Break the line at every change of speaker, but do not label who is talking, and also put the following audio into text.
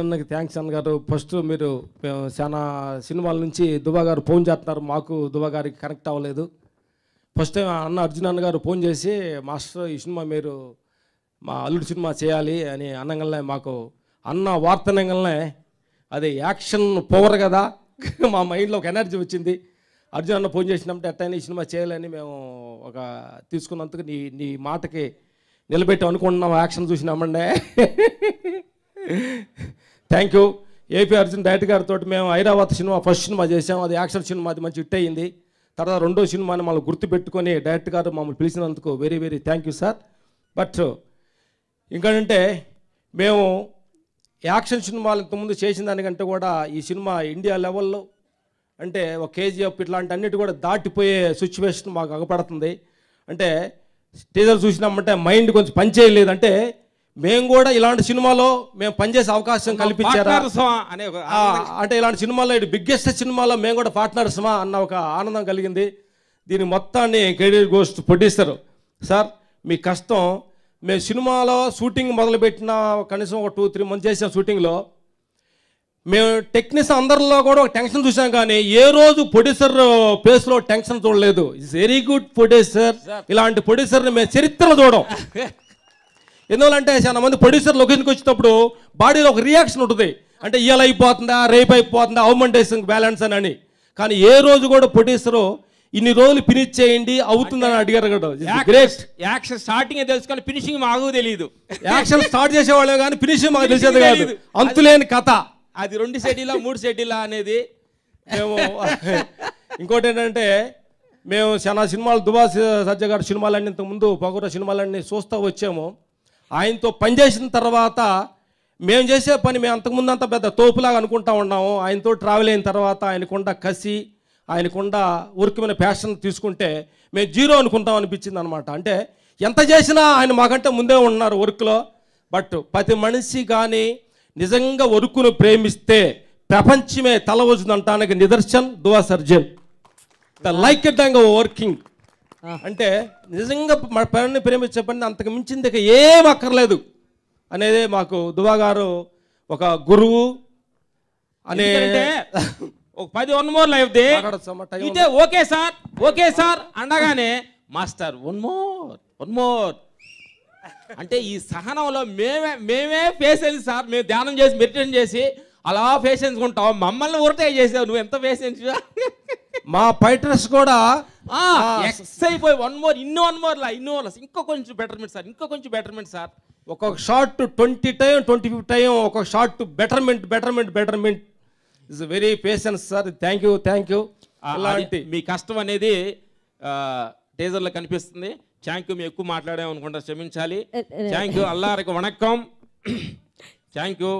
అన్నకి థ్యాంక్స్ అన్న గారు ఫస్ట్ మీరు చాలా సినిమాల నుంచి దుబా గారు ఫోన్ చేస్తున్నారు మాకు దుబా గారికి కనెక్ట్ అవ్వలేదు ఫస్ట్ అన్న అర్జున్ అన్న గారు ఫోన్ చేసి మాస్టర్ ఈ సినిమా మీరు మా అల్లుడు సినిమా చేయాలి అని అన్నంగల్నే మాకు అన్న వార్తనంగల్నే అది యాక్షన్ పవర్ కదా మా మైండ్లో ఒక ఎనర్జీ వచ్చింది అర్జున్ అన్న ఫోన్ చేసినప్పుడు ఎట్టయినా ఈ సినిమా చేయాలని మేము ఒక తీసుకున్నందుకు నీ నీ మాటకి నిలబెట్టి అనుకుంటున్నాం యాక్షన్ చూసినామండే thank you AP Arjun direct గారితో మేము ఐరావత్ సినిమా ఫస్ట్ సినిమా చేసాం అది యాక్షన్ సినిమా అది మంచి హిట్ అయ్యింది తర్వాత రెండో సినిమాని మమ్మల్ని గుర్తుపెట్టుకొని డైరెక్ట్ గారు మమ్మల్ని పిలిచినందుకు very very thank you sir but ఇంకంటే మేము యాక్షన్ సినిమాలు ఇంతకుముందు చేసిన దానికంటే కూడా ఈ సినిమా ఇండియా లెవెల్లో అంటే ఒక కేజీఎఫ్ ఇట్లాంటి అన్నిటి కూడా దాటిపోయే సిచ్యువేషన్ మాకు అగపడుతుంది అంటే టీజర్ చూసినామంటే మైండ్ కొంచెం పని అంటే మేము కూడా ఇలాంటి సినిమాలో మేము పనిచేసే అవకాశం కల్పించారా అనే అంటే ఇలాంటి సినిమాలో ఇటు బిగ్గెస్ట్ సినిమాలో మేము కూడా సుమా అన్న ఒక ఆనందం కలిగింది దీని మొత్తాన్ని కెరీర్ గోస్ట్ ప్రొడ్యూసర్ సార్ మీ కష్టం మేము సినిమాలో షూటింగ్ మొదలుపెట్టిన కనీసం ఒక టూ త్రీ మంత్స్ చేసిన షూటింగ్లో మేము టెక్నీషియన్ అందరిలో కూడా ఒక టెన్షన్ చూసాం కానీ ఏ రోజు ప్రొడ్యూసర్ ప్లేస్లో టెన్షన్ చూడలేదు వెరీ గుడ్ ప్రొడ్యూసర్ ఇలాంటి ప్రొడ్యూసర్ని మేము చరిత్రలో చూడడం ఎందువల్లంటే చాలా మంది ప్రొడ్యూసర్ లొకేషన్కి వచ్చినప్పుడు బాడీలో ఒక రియాక్షన్ ఉంటుంది అంటే ఇవాళ అయిపోతుందా రేపు అయిపోతుందా అవుమెంట్ బ్యాలెన్స్ అని అని కానీ ఏ రోజు కూడా ప్రొడ్యూసరు ఇన్ని రోజులు ఫినిష్ చేయండి అవుతుందని అడిగారు కదా గ్రేట్ యాక్షన్ స్టార్టింగ్ తెలుసుకొని ఫినిషింగ్ మాకు తెలియదు యాక్షన్ స్టార్ట్ చేసేవాళ్ళే కానీ ఫినిషింగ్ మాకు తెలిసేది కాదు అంతులేని కథ అది రెండు సెటీలా మూడు సెటీలా అనేది మేము ఇంకోటి ఏంటంటే మేము చాలా సినిమాలు దుబాస్ సజ్జ గారి సినిమాలన్నీ ఇంతకుముందు పగుర సినిమాలన్నీ చూస్తూ వచ్చాము ఆయనతో పనిచేసిన తర్వాత మేము చేసే పని మేము అంతకుముందు అంత పెద్ద తోపులాగా అనుకుంటా ఉన్నాము ఆయనతో ట్రావెల్ అయిన తర్వాత ఆయనకుండ కసి ఆయనకుండ ఉరికిమైన ఫ్యాషన్ తీసుకుంటే మేము జీరో అనుకుంటాం అనిపించింది అనమాట అంటే ఎంత చేసినా ఆయన మాకంటే ముందే ఉన్నారు వర్క్లో బట్ ప్రతి మనిషి కానీ నిజంగా వర్కును ప్రేమిస్తే ప్రపంచమే తల వస్తుందంటానికి నిదర్శన్ దువా surgeon the like it working అంటే నిజంగా మా పనిని ప్రేమించే పని అంతకు మించింది ఇక ఏం అక్కర్లేదు అనేది మాకు దువా గారు ఒక గురువు అనే ఒక పది one more life okay sir okay sir అనగానే master one more one more అంటే ఈ సహనంలో మేమే మేమే పేషెన్స్ సార్ మేము ధ్యానం చేసి మెడిటేషన్ చేసి అలా పేషెన్స్ ఉంటాం మమ్మల్ని ఊరటే చేసావు నువ్వు ఎంత పేషెన్స్ మా ఫైటర్స్ కూడా ఎక్స్ అయిపోయి one more in one more లా ఇన్ మోర్ ఇంకో కొంచెం బెటర్మెంట్ సార్ ఇంకా కొంచెం బెటర్మెంట్ సార్ ఒక్కొక్క shot twenty time twenty fifty time ఒక్కొక్క shot betterment betterment betterment is very patience sir thank you thank you అలాంటి మీ కష్టం అనేది టేజర్లో కనిపిస్తుంది థ్యాంక్ యూ మేము ఎక్కువ మాట్లాడామనుకుంటా క్షమించాలి థ్యాంక్ యూ అల్లారికి వణకం థ్యాంక్ యూ